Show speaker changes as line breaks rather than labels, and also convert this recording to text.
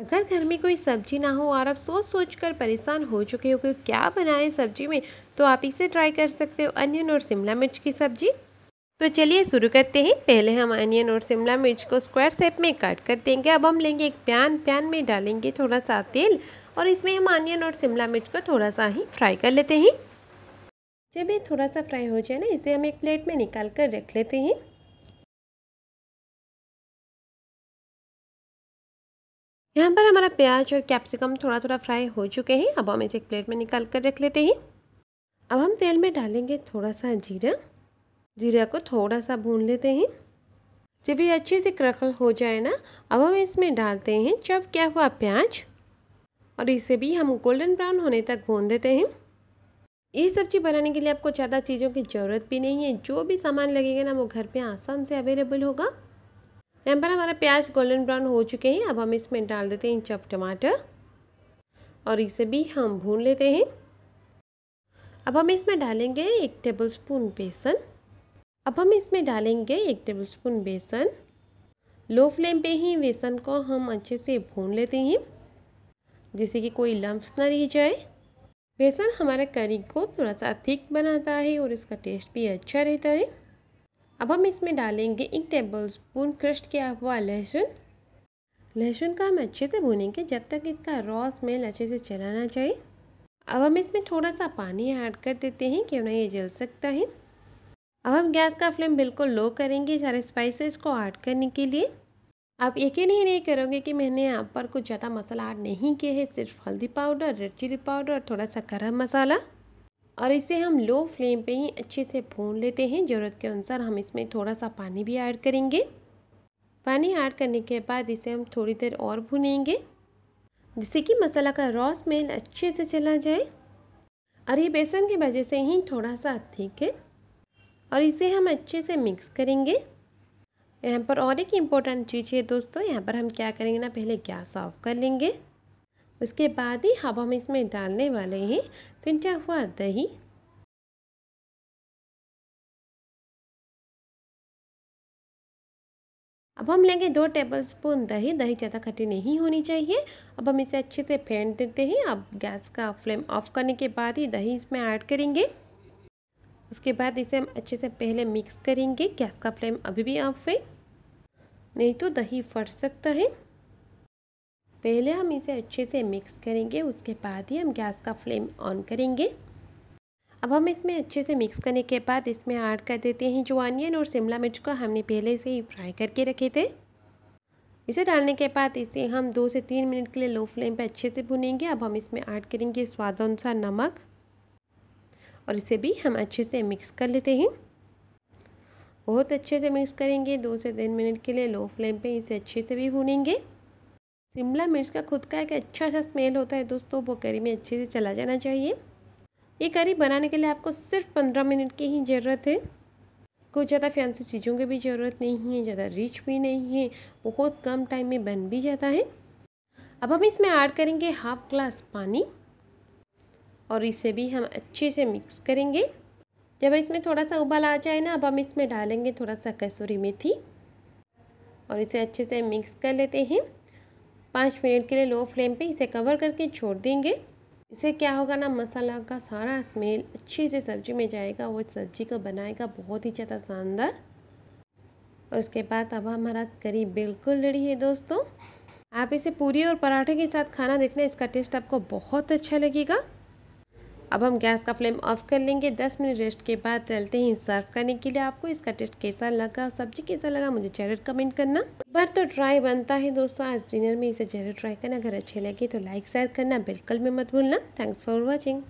अगर घर में कोई सब्जी ना हो और आप सोच सोच कर परेशान हो चुके हो कि क्या बनाएं सब्जी में तो आप इसे ट्राई कर सकते हो अनियन और शिमला मिर्च की सब्जी तो चलिए शुरू करते हैं पहले हम अनियन और शिमला मिर्च को स्क्वायर शेप में कट कर देंगे अब हम लेंगे एक प्यान प्यान में डालेंगे थोड़ा सा तेल और इसमें हम अनियन और शिमला मिर्च को थोड़ा सा ही फ्राई कर लेते हैं जब ये थोड़ा सा फ्राई हो जाए ना इसे हम एक प्लेट में निकाल कर रख लेते हैं यहाँ पर हमारा प्याज और कैप्सिकम थोड़ा थोड़ा फ्राई हो चुके हैं अब हम इसे एक प्लेट में निकाल कर रख लेते हैं अब हम तेल में डालेंगे थोड़ा सा जीरा जीरा को थोड़ा सा भून लेते हैं जब ये अच्छे से क्रकल हो जाए ना अब हम इसमें डालते हैं चप क्या हुआ प्याज और इसे भी हम गोल्डन ब्राउन होने तक भून देते हैं ये सब्जी बनाने के लिए आपको ज़्यादा चीज़ों की ज़रूरत भी नहीं है जो भी सामान लगेगा ना वो घर पे आसान से अवेलेबल होगा यहाँ पर हमारा प्याज गोल्डन ब्राउन हो चुके हैं अब हम इसमें डाल देते हैं चप टमाटर और इसे भी हम भून लेते हैं अब हम इसमें डालेंगे एक टेबल स्पून बेसन अब हम इसमें डालेंगे एक टेबल स्पून बेसन लो फ्लेम पे ही बेसन को हम अच्छे से भून लेते हैं जिससे कि कोई लम्ब्स ना रह जाए बेसन हमारे करी को थोड़ा सा थिक बनाता है और इसका टेस्ट भी अच्छा रहता है अब हम इसमें डालेंगे एक टेबल स्पून क्रस्ट किया हुआ लहसुन लहसुन का हम अच्छे से भूनेंगे जब तक इसका रॉ स्मेल अच्छे से चलाना चाहिए अब हम इसमें थोड़ा सा पानी ऐड कर देते हैं क्यों ना ये जल सकता है अब हम गैस का फ्लेम बिल्कुल लो करेंगे सारे स्पाइसेस को ऐड करने के लिए आप यकीन ही नहीं करोगे कि मैंने यहाँ पर कुछ ज़्यादा मसाला ऐड नहीं किया है सिर्फ हल्दी पाउडर रेड चिली पाउडर थोड़ा सा गर्म मसाला और इसे हम लो फ्लेम पे ही अच्छे से भून लेते हैं ज़रूरत के अनुसार हम इसमें थोड़ा सा पानी भी ऐड करेंगे पानी ऐड करने के बाद इसे हम थोड़ी देर और भुनेंगे जिससे कि मसाला का रॉ स्मेल अच्छे से चला जाए और ये बेसन की वजह से ही थोड़ा सा ठीक है और इसे हम अच्छे से मिक्स करेंगे यहाँ पर और एक इम्पोर्टेंट चीज़ है दोस्तों यहाँ पर हम क्या करेंगे ना पहले गैस ऑफ कर लेंगे उसके बाद ही अब हम इसमें डालने वाले हैं फिंटा हुआ दही अब हम लेंगे दो टेबलस्पून दही दही ज़्यादा खट्टी नहीं होनी चाहिए अब हम इसे अच्छे से फेंट देते हैं अब गैस का फ्लेम ऑफ करने के बाद ही दही इसमें ऐड करेंगे उसके बाद इसे हम अच्छे से पहले मिक्स करेंगे गैस का फ्लेम अभी भी ऑफ है नहीं तो दही फट सकता है पहले हम इसे अच्छे से मिक्स करेंगे उसके बाद ही हम गैस का फ्लेम ऑन करेंगे अब हम इसमें अच्छे से मिक्स करने के बाद इसमें ऐड कर देते हैं जो अनियन और शिमला मिर्च को हमने पहले से ही फ्राई करके रखे थे इसे डालने के बाद इसे हम दो से तीन मिनट के लिए लो फ्लेम पर अच्छे से भुनेंगे अब हम इसमें ऐड करेंगे स्वादानुसार नमक और इसे भी हम अच्छे से मिक्स कर लेते हैं बहुत अच्छे से मिक्स करेंगे दो से तीन मिनट के लिए लो फ्लेम पर इसे अच्छे से भी भूनेंगे शिमला मिर्च का खुद का एक अच्छा सा स्मेल होता है दोस्तों वो करी में अच्छे से चला जाना चाहिए ये करी बनाने के लिए आपको सिर्फ पंद्रह मिनट की ही ज़रूरत है कुछ ज़्यादा फैंसी चीज़ों की भी ज़रूरत नहीं है ज़्यादा रिच भी नहीं है बहुत कम टाइम में बन भी जाता है अब हम इसमें ऐड करेंगे हाफ ग्लास पानी और इसे भी हम अच्छे से मिक्स करेंगे जब इसमें थोड़ा सा उबाल आ जाए ना अब हम इसमें डालेंगे थोड़ा सा कसूरी मेथी और इसे अच्छे से मिक्स कर लेते हैं पाँच मिनट के लिए लो फ्लेम पे इसे कवर करके छोड़ देंगे इसे क्या होगा ना मसाला का सारा स्मेल अच्छे से सब्जी में जाएगा वो सब्जी को बनाएगा बहुत ही ज़्यादा शानदार और उसके बाद अब हमारा करी बिल्कुल रेडी है दोस्तों आप इसे पूरी और पराठे के साथ खाना देखना इसका टेस्ट आपको बहुत अच्छा लगेगा अब हम गैस का फ्लेम ऑफ कर लेंगे 10 मिनट रेस्ट के बाद चलते हैं सर्व करने के लिए आपको इसका टेस्ट कैसा लगा सब्जी कैसा लगा मुझे जरूर कमेंट करना पर तो ट्राई बनता है दोस्तों आज डिनर में इसे जरूर ट्राई करना अगर अच्छे लगे तो लाइक शेयर करना बिल्कुल भी मत भूलना थैंक्स फॉर वॉचिंग